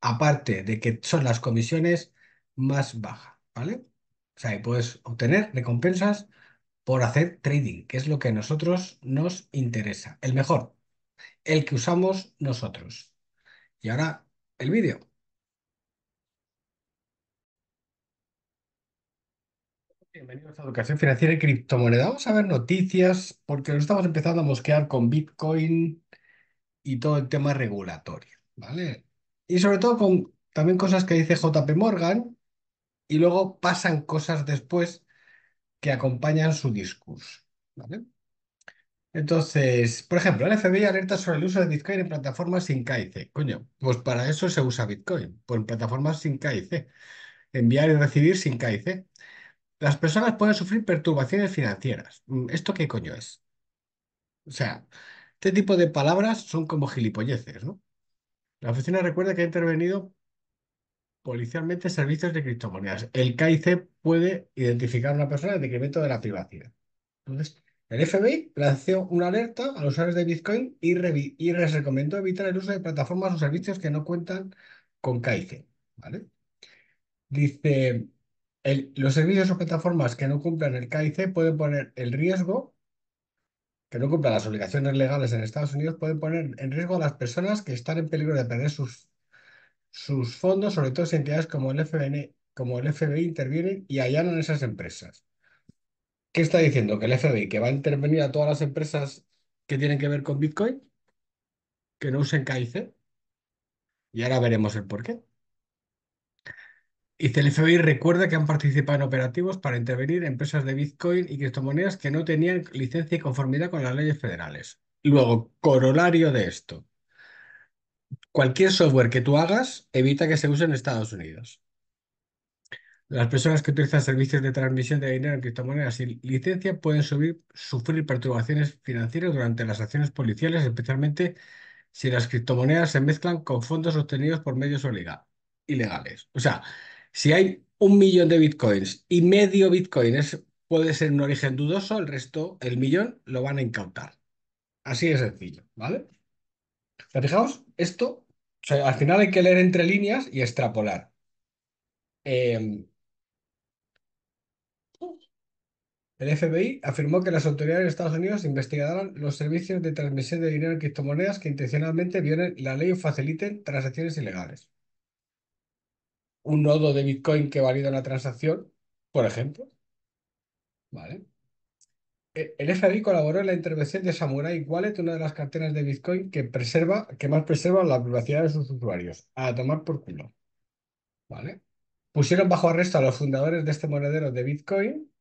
aparte de que son las comisiones más bajas, ¿vale? O sea, puedes obtener recompensas por hacer trading, que es lo que a nosotros nos interesa, el mejor, el que usamos nosotros. Y ahora el vídeo. Bienvenidos a Educación Financiera y Criptomoneda. Vamos a ver noticias porque nos estamos empezando a mosquear con Bitcoin y todo el tema regulatorio, ¿vale? Y sobre todo con también cosas que dice JP Morgan y luego pasan cosas después que acompañan su discurso. Entonces, por ejemplo, el FBI alerta sobre el uso de Bitcoin en plataformas sin KIC. Coño, pues para eso se usa Bitcoin, por en plataformas sin KIC. Enviar y recibir sin KIC. Las personas pueden sufrir perturbaciones financieras. Mm, ¿Esto qué coño es? O sea, este tipo de palabras son como gilipolleces, ¿no? La oficina recuerda que ha intervenido policialmente servicios de criptomonedas. El KIC puede identificar a una persona en decremento de la privacidad. Entonces, el FBI lanzó una alerta a los usuarios de Bitcoin y, y, les recomendó evitar el uso de plataformas o servicios que no cuentan con KIC. ¿vale? Dice, los servicios o plataformas que no cumplan el KIC pueden poner el riesgo que no cumplan las obligaciones legales en Estados Unidos pueden poner en riesgo a las personas que están en peligro de perder sus, fondos, sobre todo si entidades como el, FBI, como el FBI intervienen y allanan esas empresas. ¿Qué está diciendo? ¿Que el FBI que va a intervenir a todas las empresas que tienen que ver con Bitcoin? ¿Que no usen KIC? Y ahora veremos el por qué y el recuerda que han participado en operativos para intervenir empresas de Bitcoin y criptomonedas que no tenían licencia y conformidad con las leyes federales. Luego, corolario de esto. Cualquier software que tú hagas, evita que se use en Estados Unidos. Las personas que utilizan servicios de transmisión de dinero en criptomonedas sin licencia pueden sufrir perturbaciones financieras durante las acciones policiales, especialmente si las criptomonedas se mezclan con fondos obtenidos por medios ilegales. O sea, si hay un millón de bitcoins y medio bitcoin puede ser un origen dudoso, el resto, el millón, lo van a incautar. Así de sencillo, ¿vale? fijaos, esto, al final hay que leer entre líneas y extrapolar. Em, el FBI afirmó que las autoridades de Estados Unidos investigarán los servicios de transmisión de dinero en criptomonedas que intencionalmente violen la ley o faciliten transacciones ilegales un nodo de Bitcoin que valida una transacción, por ejemplo. ¿Vale? E, el FBI colaboró en la intervención de Samurai Wallet, una de las carteras de Bitcoin que, preserva, que más preserva la privacidad de sus usuarios. A tomar por culo. ¿Vale? Pusieron bajo arresto a los fundadores de este monedero de Bitcoin.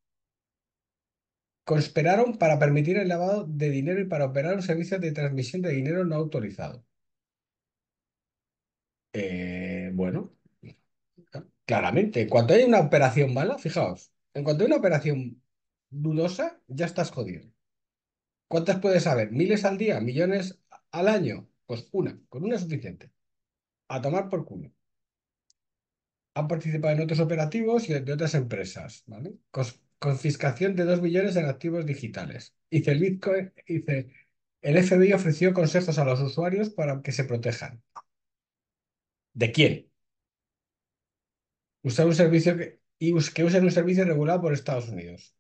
Conspiraron para permitir el lavado de dinero y para operar un servicio de transmisión de dinero no autorizado. Eh, bueno, Claramente, cuando hay una operación mala, fijaos, en cuanto hay una operación dudosa, ya estás jodido. ¿Cuántas puedes saber? ¿Miles al día? ¿Millones al año? Pues una, con una es suficiente. A tomar por culo. Han participado en otros operativos y de otras empresas. confiscación de 2 millones en activos digitales. Dice el Bitcoin, dice, el FBI ofreció consejos a los usuarios para que se protejan. ¿De quién? Usar un servicio que, y que usen un servicio regulado por Estados Unidos.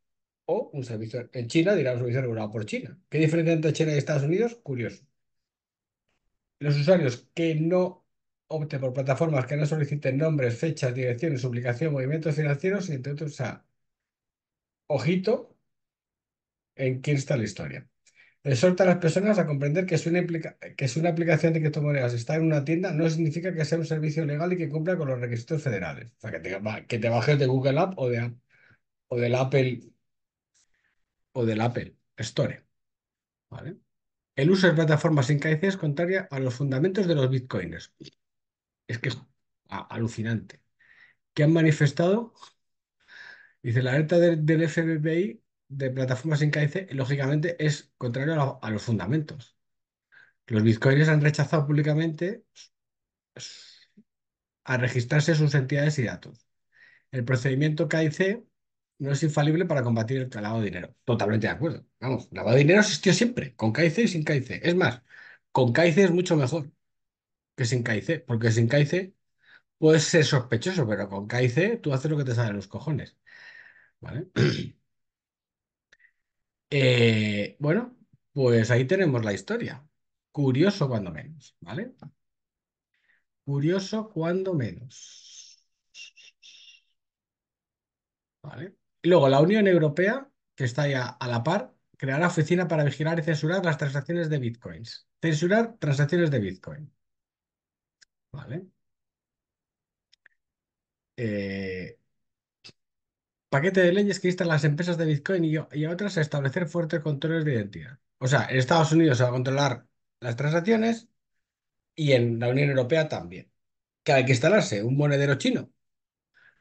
O un servicio en China dirá un servicio regulado por China. ¿Qué diferencia entre China y Estados Unidos? Curioso. Los usuarios que no opten por plataformas que no soliciten nombres, fechas, direcciones, ubicación, movimientos financieros, entre otros, ojito en quién está la historia. Exhorta a las personas a comprender que, si una, que una aplicación de criptomonedas está en una tienda no significa que sea un servicio legal y que cumpla con los requisitos federales. O sea, que te, bajes de Google App o, de, o del Apple o del Apple Store. El uso de plataformas sin KIC es contraria a los fundamentos de los bitcoins Es que es alucinante. Que han manifestado, dice la alerta del, del FBI de plataformas sin KIC, lógicamente, es contrario a, los fundamentos. Los bitcoins han rechazado públicamente a registrarse sus entidades y datos. El procedimiento KIC no es infalible para combatir el lavado de dinero. Totalmente de acuerdo. Vamos, el lavado de dinero existió siempre, con KIC y sin KIC. Es más, con KIC es mucho mejor que sin KIC, porque sin KIC puedes ser sospechoso, pero con KIC tú haces lo que te sale los cojones. ¿Vale? Eh, bueno, pues ahí tenemos la historia. Curioso cuando menos, ¿vale? Curioso cuando menos. ¿Vale? Y luego la Unión Europea, que está ya a la par, creará oficina para vigilar y censurar las transacciones de bitcoins. Censurar transacciones de bitcoin. ¿Vale? Eh, paquete de leyes que instan las empresas de Bitcoin y, otras a establecer fuertes controles de identidad. O sea, en Estados Unidos se va a controlar las transacciones y en la Unión Europea también. Que hay que instalarse un monedero chino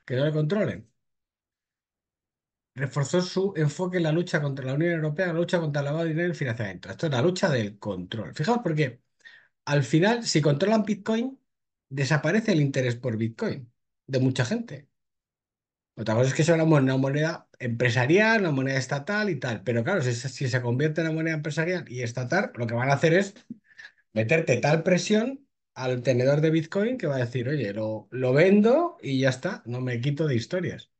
que no le controlen. Reforzó su enfoque en la lucha contra la Unión Europea, la lucha contra el lavado de dinero y el financiamiento. Esto es la lucha del control. Fijaos porque al final, si controlan Bitcoin, desaparece el interés por Bitcoin de mucha gente. Otra cosa es que sea una, una moneda empresarial, una moneda estatal y tal. Pero claro, si, se convierte en una moneda empresarial y estatal, lo que van a hacer es meterte tal presión al tenedor de Bitcoin que va a decir, oye, lo, lo vendo y ya está, no me quito de historias.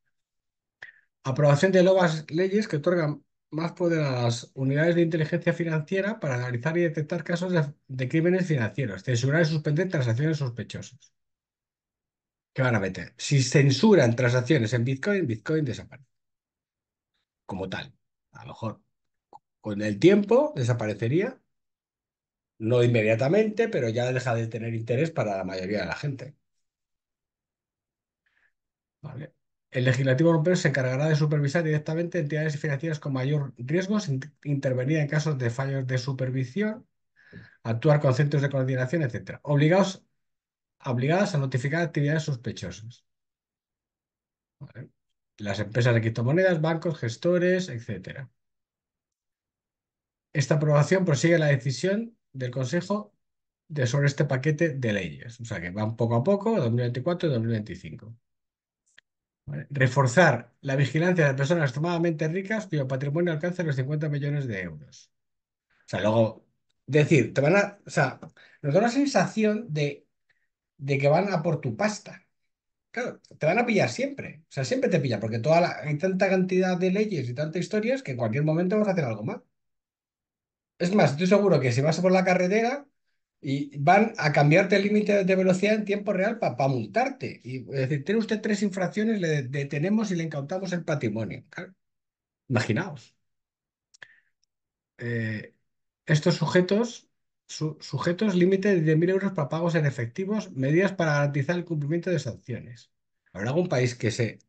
Aprobación de nuevas leyes que otorgan más poder a las unidades de inteligencia financiera para analizar y detectar casos de, de crímenes financieros, censurar y suspender transacciones sospechosas. ¿Qué van a meter? Si censuran transacciones en Bitcoin, Bitcoin desaparece. Como tal. A lo mejor con el tiempo desaparecería. No inmediatamente, pero ya deja de tener interés para la mayoría de la gente. El legislativo europeo se encargará de supervisar directamente entidades financieras con mayor riesgo, intervenir en casos de fallos de supervisión, actuar con centros de coordinación, etc. Obligados obligadas a notificar actividades sospechosas. Las empresas de criptomonedas, bancos, gestores, etc. Esta aprobación prosigue la decisión del Consejo sobre este paquete de leyes. O sea que van poco a poco, 2024 y 2025. Reforzar la vigilancia de personas extremadamente ricas cuyo patrimonio alcanza los 50 millones de euros. O sea, luego, decir, te van a. O sea, nos da una sensación de de que van a por tu pasta. Claro, te van a pillar siempre. O sea, siempre te pilla porque toda la, hay tanta cantidad de leyes y tantas historias que en cualquier momento vas a hacer algo mal. Es más, estoy seguro que si vas por la carretera y van a cambiarte el límite de velocidad en tiempo real para multarte. Y es decir, tiene usted tres infracciones, le detenemos y le incautamos el patrimonio. Claro. Imaginaos. Eh, estos sujetos sujetos límite de 10.000 euros para pagos en efectivos, medidas para garantizar el cumplimiento de sanciones. ¿Habrá algún país que se...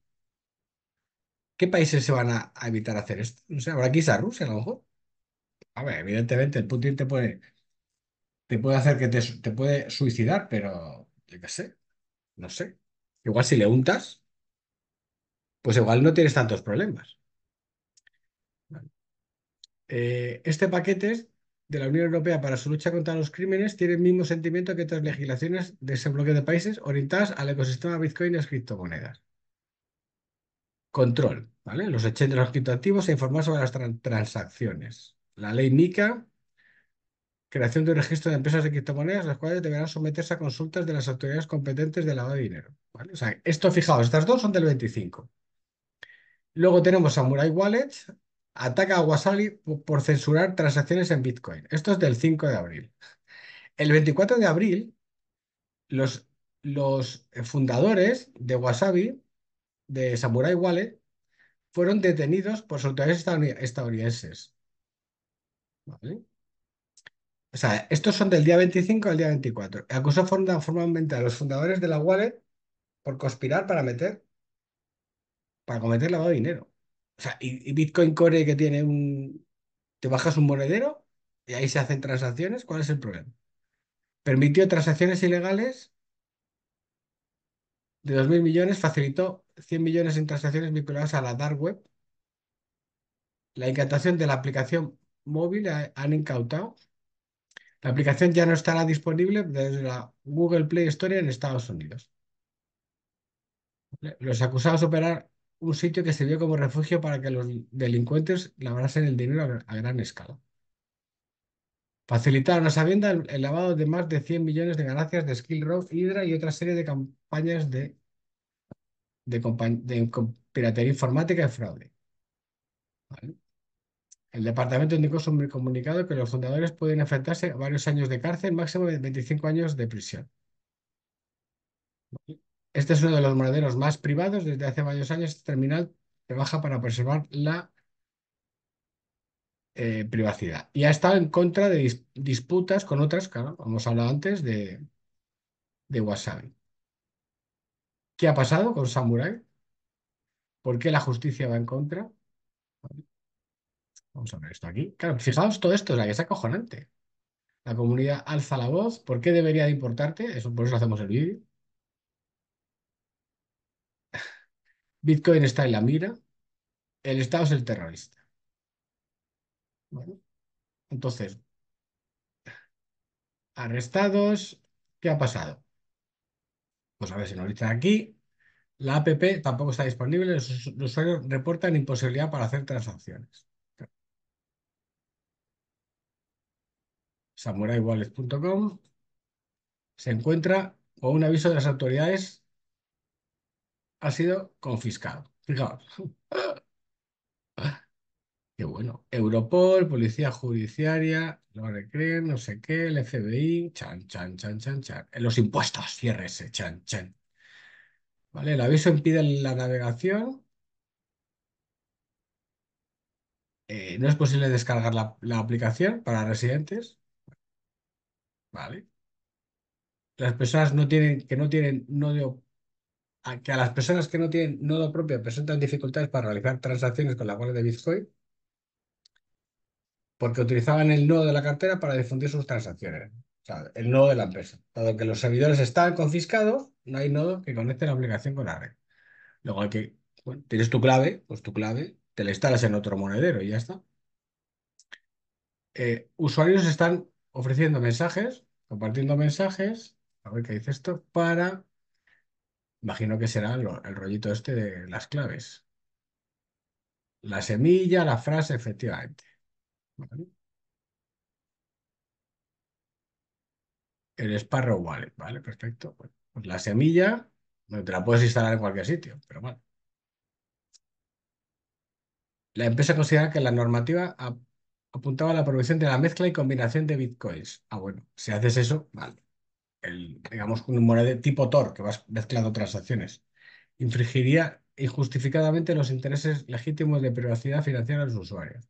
¿Qué países se van a, evitar hacer esto? No sé, habrá quizá Rusia, a lo mejor. A ver, evidentemente el Putin te puede, te puede hacer que te, te puede suicidar, pero yo qué sé, no sé. Igual si le untas, pues igual no tienes tantos problemas. Eh, este paquete es de la Unión Europea para su lucha contra los crímenes tiene el mismo sentimiento que otras legislaciones de ese bloque de países orientadas al ecosistema Bitcoin y criptomonedas. Control, ¿vale? Los exchanges criptoactivos e informar sobre las transacciones. La ley MICA, creación de un registro de empresas de criptomonedas, las cuales deberán someterse a consultas de las autoridades competentes de lavado de dinero. ¿vale? O sea, esto, fijaos, estas dos son del 25. Luego tenemos Samurai Wallet, Ataca a Wasabi por censurar transacciones en Bitcoin. Esto es del 5 de abril. El 24 de abril, los, los fundadores de Wasabi, de Samurai Wallet, fueron detenidos por soldados estadounidenses. O sea, estos son del día 25 al día 24. Acusó formalmente a los fundadores de la wallet por conspirar para meter, para cometer lavado de dinero. O sea, y, Bitcoin Core que tiene un... Te bajas un monedero y ahí se hacen transacciones. ¿Cuál es el problema? Permitió transacciones ilegales de 2.000 millones, facilitó 100 millones en transacciones vinculadas a la dark web. La incautación de la aplicación móvil han incautado. La aplicación ya no estará disponible desde la Google Play Store en Estados Unidos. Los acusados operar, un sitio que sirvió como refugio para que los delincuentes lavasen el dinero a, gran escala. Facilitaron a venta el, lavado de más de 100 millones de ganancias de Skill Row, Hydra y otra serie de campañas de, piratería informática y fraude. El departamento indicó en su comunicado que los fundadores pueden enfrentarse a varios años de cárcel, máximo de 25 años de prisión. Este es uno de los moraderos más privados. Desde hace varios años, este terminal baja para preservar la eh, privacidad. Y ha estado en contra de disputas con otras, claro, hemos hablado antes de, de Wasabi. ¿Qué ha pasado con Samurai? ¿Por qué la justicia va en contra? Vamos a ver esto aquí. Claro, fijaos todo esto, es que es acojonante. La comunidad alza la voz. ¿Por qué debería de importarte? Eso, por eso hacemos el vídeo. Bitcoin está en la mira, el Estado es el terrorista. Bueno, entonces, arrestados, ¿qué ha pasado? Pues a ver si nos dicen aquí. La APP tampoco está disponible, los usuarios reportan imposibilidad para hacer transacciones. SamuraiWallet.com se encuentra con un aviso de las autoridades ha sido confiscado. Fijaos. Qué bueno. Europol, Policía Judiciaria, lo recreen, no sé qué, el FBI, chan, chan, chan, chan, chan. Eh, los impuestos, ese chan, chan. ¿Vale? El aviso impide la navegación. Eh, no es posible descargar la, aplicación para residentes. Vale. Las personas no tienen, que no tienen no que a las personas que no tienen nodo propio presentan dificultades para realizar transacciones con la wallet de Bitcoin porque utilizaban el nodo de la cartera para difundir sus transacciones, o sea, el nodo de la empresa. Dado que los servidores están confiscados, no hay nodo que conecte la aplicación con la red. Luego hay que, bueno, tienes tu clave, pues tu clave te la instalas en otro monedero y ya está. Eh, usuarios están ofreciendo mensajes, compartiendo mensajes, a ver qué dice esto, para Imagino que será el rollito este de las claves. La semilla, la frase, efectivamente. El Sparrow Wallet, ¿vale? Perfecto. Pues la semilla, te la puedes instalar en cualquier sitio, pero bueno. La empresa considera que la normativa apuntaba a la provisión de la mezcla y combinación de bitcoins. Ah, bueno, si haces eso, vale digamos digamos, un moneda de tipo TOR, que vas mezclando transacciones, infringiría injustificadamente los intereses legítimos de privacidad financiera de los usuarios.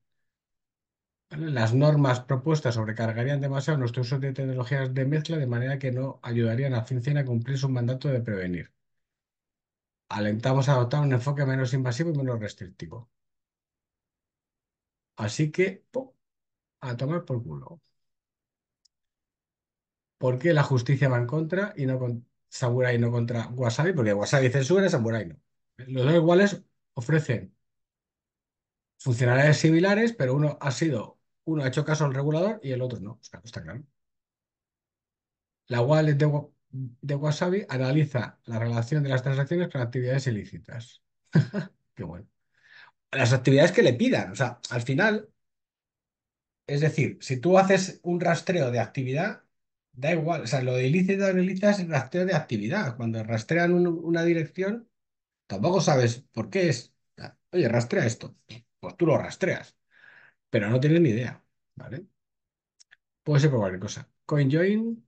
Las normas propuestas sobrecargarían demasiado nuestro uso de tecnologías de mezcla de manera que no ayudarían a FinCEN a cumplir su mandato de prevenir. Alentamos a adoptar un enfoque menos invasivo y menos restrictivo. Así que, a tomar por culo. ¿Por qué la justicia va en contra y no con Samurai no contra Wasabi? Porque Wasabi censura y Samurai no. Los dos iguales ofrecen funcionalidades similares, pero uno ha sido, uno ha hecho caso al regulador y el otro no. Está, claro. La wallet de, de, Wasabi analiza la relación de las transacciones con actividades ilícitas. Qué bueno. Las actividades que le pidan. O sea, al final, es decir, si tú haces un rastreo de actividad, Da igual, o sea, lo de ilícitas o es rastreo de actividad. Cuando rastrean una dirección, tampoco sabes por qué es. Oye, rastrea esto. Pues tú lo rastreas, pero no tienes ni idea, ¿vale? Puede ser por cualquier cosa. CoinJoin,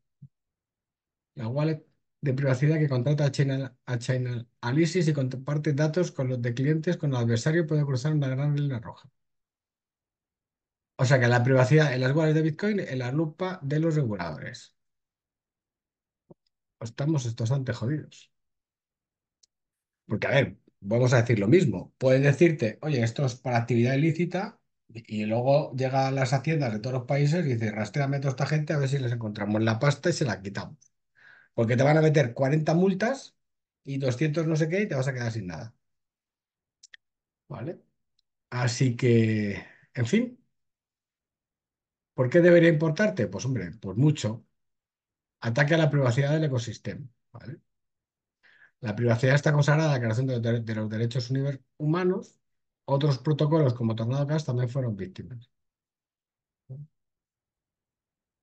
la wallet de privacidad que contrata a China, a China y comparte datos con los de clientes con el adversario puede cruzar una gran línea roja. O sea que la privacidad en las wallets de Bitcoin es la lupa de los reguladores estamos estos ante jodidos. Porque, a ver, vamos a decir lo mismo. Pueden decirte, oye, esto es para actividad ilícita, y luego llega a las haciendas de todos los países y dice, rastreame a toda esta gente a ver si les encontramos la pasta y se la quitamos. Porque te van a meter 40 multas y 200 no sé qué y te vas a quedar sin nada. ¿Vale? Así que, en fin. ¿Por qué debería importarte? Pues hombre, pues mucho ataque a la privacidad del ecosistema. La privacidad está consagrada en la Declaración de, los Derechos Humanos. Otros protocolos como Tornado Cash también fueron víctimas.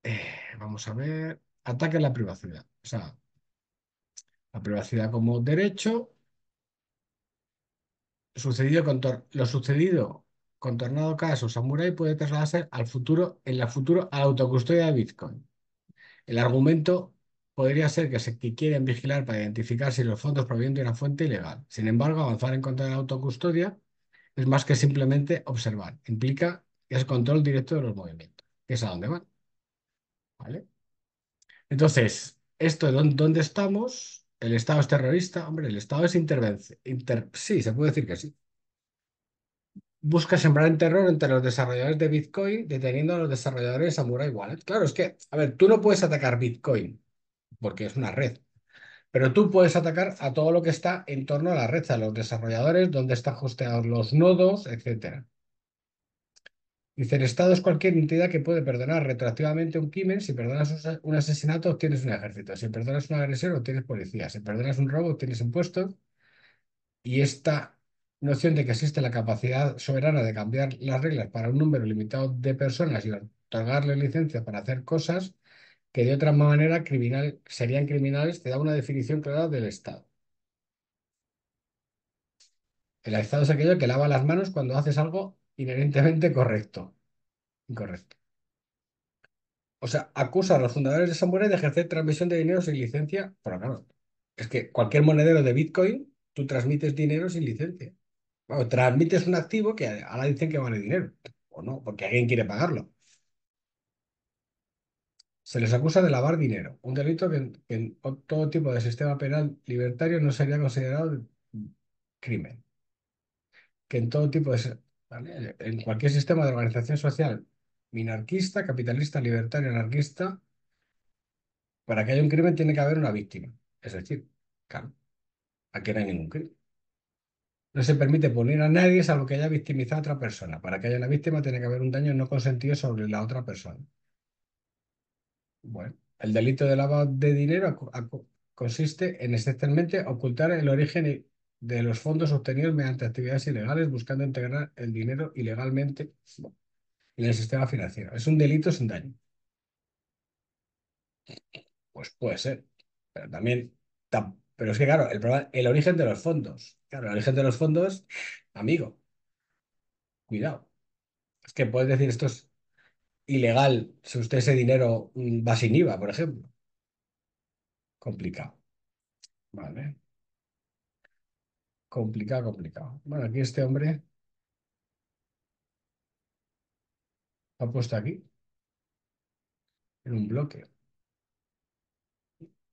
Eh, vamos a ver. Ataque a la privacidad. O sea, la privacidad como derecho. Sucedido con lo sucedido con Tornado Cash o Samurai puede trasladarse al futuro, en la futuro a la autocustodia de Bitcoin. El argumento podría ser que se quieren vigilar para identificar si los fondos provienen de una fuente ilegal. Sin embargo, avanzar en contra de la autocustodia es más que simplemente observar. Implica es control directo de los movimientos, que es a dónde van. ¿Vale? Entonces, esto de dónde estamos, el Estado es terrorista, hombre, el Estado es intervención. sí, se puede decir que sí busca sembrar en terror entre los desarrolladores de Bitcoin, deteniendo a los desarrolladores de Samurai Wallet. Claro, es que, a ver, tú no puedes atacar Bitcoin, porque es una red, pero tú puedes atacar a todo lo que está en torno a la red, a los desarrolladores, donde están hosteados los nodos, etc. Dice, el Estado es cualquier entidad que puede perdonar retroactivamente un crimen. Si perdonas un asesinato, obtienes un ejército. Si perdonas un agresor, obtienes policía. Si perdonas un robo, obtienes impuestos. Y esta noción de que existe la capacidad soberana de cambiar las reglas para un número limitado de personas y otorgarle licencia para hacer cosas que de otra manera serían criminales, te da una definición clara del Estado. El Estado es aquello que lava las manos cuando haces algo inherentemente correcto. Incorrecto. O sea, acusa a los fundadores de Samurai de ejercer transmisión de dinero sin licencia. Pero claro, es que cualquier monedero de Bitcoin, tú transmites dinero sin licencia. Bueno, transmites un activo que ahora dicen que vale dinero, o no, porque alguien quiere pagarlo. Se les acusa de lavar dinero, un delito que en, todo tipo de sistema penal libertario no sería considerado crimen. Que en todo tipo de. En cualquier sistema de organización social minarquista, capitalista, libertario, anarquista, para que haya un crimen tiene que haber una víctima. Es decir, claro, aquí no hay ningún crimen. No se permite punir a nadie salvo que haya victimizado a otra persona. Para que haya una víctima tiene que haber un daño no consentido sobre la otra persona. Bueno, el delito de lavado de dinero consiste en esencialmente ocultar el origen de los fondos obtenidos mediante actividades ilegales buscando integrar el dinero ilegalmente en el sistema financiero. Es un delito sin daño. Pues puede ser, pero también... Pero es que claro, el, el origen de los fondos. Claro, el origen de los fondos, amigo, cuidado. Es que puedes decir esto es ilegal si usted ese dinero mm, va sin IVA, por ejemplo. Complicado. Vale. Complicado, complicado. Bueno, aquí este hombre ha puesto aquí, en un bloque.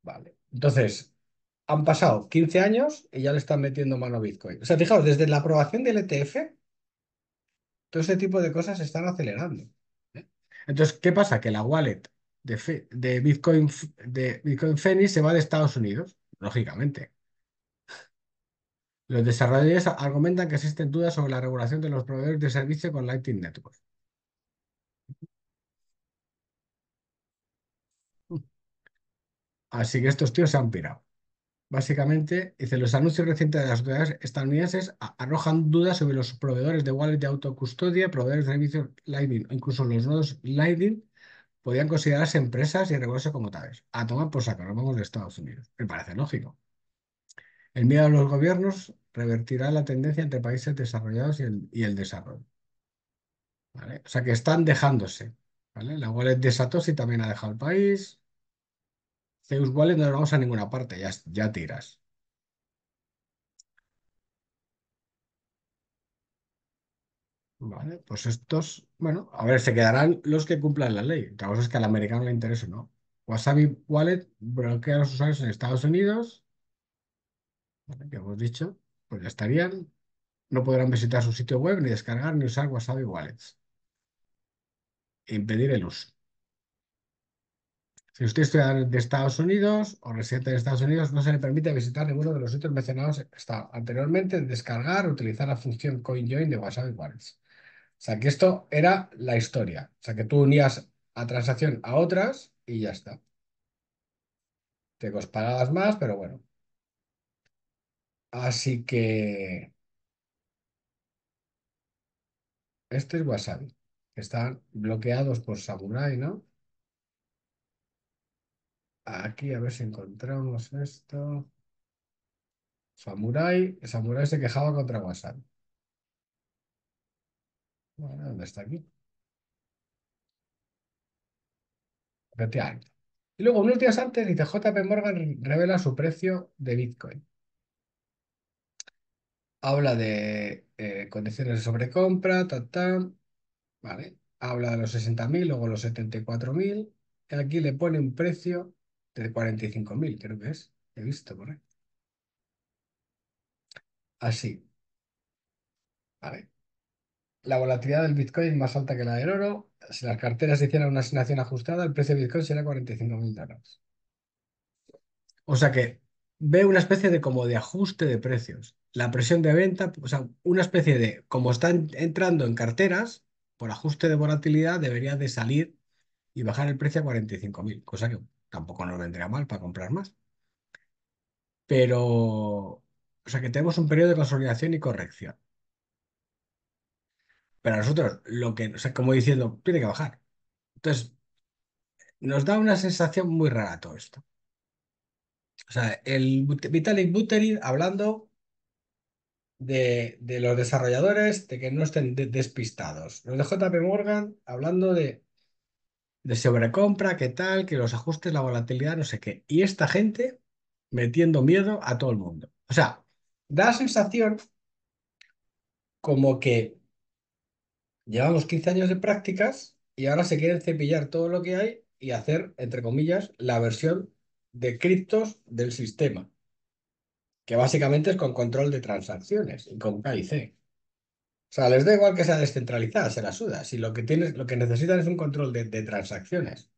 Vale. Entonces, han pasado 15 años y ya le están metiendo mano a Bitcoin. O sea, fijaos, desde la aprobación del ETF, todo este tipo de cosas se están acelerando. ¿eh? Entonces, ¿qué pasa? Que la wallet de, de, Bitcoin, de Bitcoin Fenix se va de Estados Unidos, lógicamente. Los desarrolladores argumentan que existen dudas sobre la regulación de los proveedores de servicio con Lightning Network. Así que estos tíos se han pirado. Básicamente, dice, los anuncios recientes de las autoridades estadounidenses arrojan dudas sobre los proveedores de wallet de autocustodia, proveedores de servicios Lightning o incluso los nodos Lightning podían considerarse empresas y regularse como tales. A tomar por saco, vamos de Estados Unidos. Me parece lógico. El miedo a los gobiernos revertirá la tendencia entre países desarrollados y el, desarrollo. O sea que están dejándose. La wallet de Satoshi también ha dejado el país. Zeus Wallet no vamos a ninguna parte, ya, ya tiras. Vale, pues estos, bueno, a ver, se quedarán los que cumplan la ley. La cosa es que al americano le interesa o no. Wasabi Wallet bloquea a los usuarios en Estados Unidos. que hemos dicho, pues ya estarían. No podrán visitar su sitio web, ni descargar, ni usar Wasabi Wallets. Impedir el uso. Si usted es de Estados Unidos o residente de Estados Unidos, no se le permite visitar ninguno de los sitios mencionados anteriormente, descargar o utilizar la función CoinJoin de WhatsApp O sea, que esto era la historia. O sea, que tú unías a transacción a otras y ya está. Te cospagabas más, pero bueno. Así que... Este es Wasabi. Están bloqueados por Samurai, ¿no? Aquí a ver si encontramos esto. Samurai. Samurai se quejaba contra WhatsApp. Bueno, ¿dónde está aquí? Y luego, unos días antes, dice JP Morgan revela su precio de Bitcoin. Habla de eh, condiciones de sobrecompra, ta, ta, ¿vale? Habla de los 60.000, luego los 74.000. Aquí le pone un precio de 45.000, creo que es. He visto por Así. Ah, vale. La volatilidad del Bitcoin es más alta que la del oro. Si las carteras hicieran una asignación ajustada, el precio de Bitcoin sería 45.000 dólares. O sea que ve una especie de como de ajuste de precios. La presión de venta, o sea, una especie de, como están entrando en carteras, por ajuste de volatilidad debería de salir y bajar el precio a 45.000, cosa que tampoco nos vendría mal para comprar más. Pero, o sea que tenemos un periodo de consolidación y corrección. Pero nosotros, lo que, o como diciendo, tiene que bajar. Entonces, nos da una sensación muy rara todo esto. O sea, el Vitalik Buterin hablando de, los desarrolladores, de que no estén despistados. Los de JP Morgan hablando de de sobrecompra, qué tal, que los ajustes, la volatilidad, no sé qué. Y esta gente metiendo miedo a todo el mundo. O sea, da la sensación como que llevamos 15 años de prácticas y ahora se quieren cepillar todo lo que hay y hacer, entre comillas, la versión de criptos del sistema, que básicamente es con control de transacciones y con KIC. O sea, les da igual que sea descentralizada, se la suda. Si lo que, tienes, lo que necesitan es un control de, transacciones.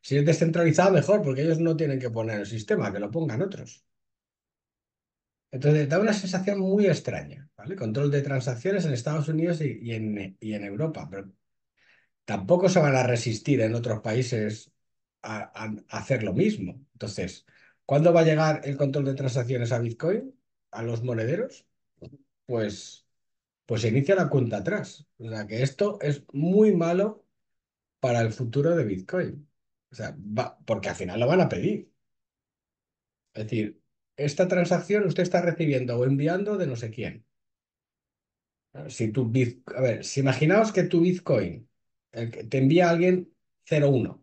Si es descentralizada, mejor, porque ellos no tienen que poner el sistema, que lo pongan otros. Entonces, da una sensación muy extraña, ¿vale? Control de transacciones en Estados Unidos y, en, Europa, pero tampoco se van a resistir en otros países a, hacer lo mismo. Entonces, ¿cuándo va a llegar el control de transacciones a Bitcoin? ¿A los monederos? Pues pues inicia la cuenta atrás. O sea que esto es muy malo para el futuro de Bitcoin. O sea, porque al final lo van a pedir. Es decir, esta transacción usted está recibiendo o enviando de no sé quién. Si a ver, si imaginaos que tu Bitcoin te envía a alguien 01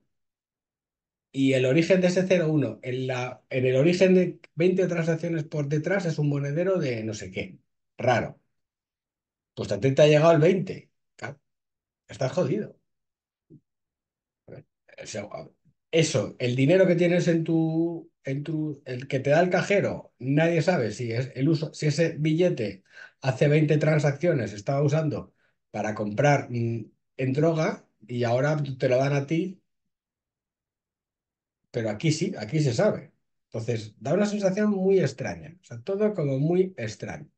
y el origen de ese 01 en, la, en el origen de 20 transacciones por detrás es un monedero de no sé qué, raro. Pues te ha llegado el 20. estás jodido. eso, el dinero que tienes en tu, en tu, el que te da el cajero, nadie sabe si es el uso, si ese billete hace 20 transacciones estaba usando para comprar mm, en droga y ahora te lo dan a ti, pero aquí sí, aquí se sabe. Entonces, da una sensación muy extraña, o sea, todo como muy extraño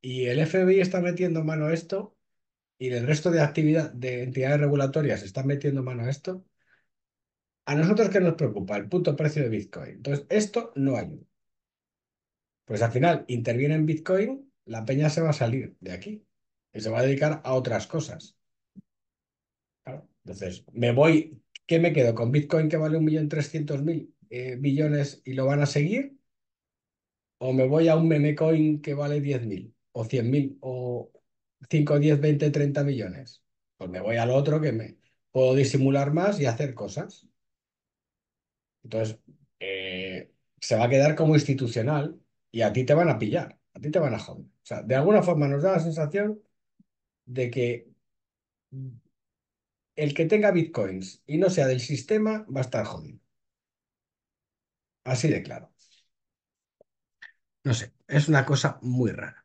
y el FBI está metiendo mano a esto y el resto de actividad de entidades regulatorias están metiendo mano a esto, a nosotros ¿qué nos preocupa el punto precio de Bitcoin. Entonces, esto no ayuda. Pues al final interviene en Bitcoin, la peña se va a salir de aquí y se va a dedicar a otras cosas. Entonces, me voy, ¿qué me quedo? ¿Con Bitcoin que vale 1.300.000 eh, millones y lo van a seguir? ¿O me voy a un memecoin que vale 10.000? o 100.000 o 5, 10, 20, 30 millones. Pues me voy al otro que me puedo disimular más y hacer cosas. Entonces, eh, se va a quedar como institucional y a ti te van a pillar, a ti te van a joder. O sea, de alguna forma nos da la sensación de que el que tenga bitcoins y no sea del sistema va a estar jodido. Así de claro. No sé, es una cosa muy rara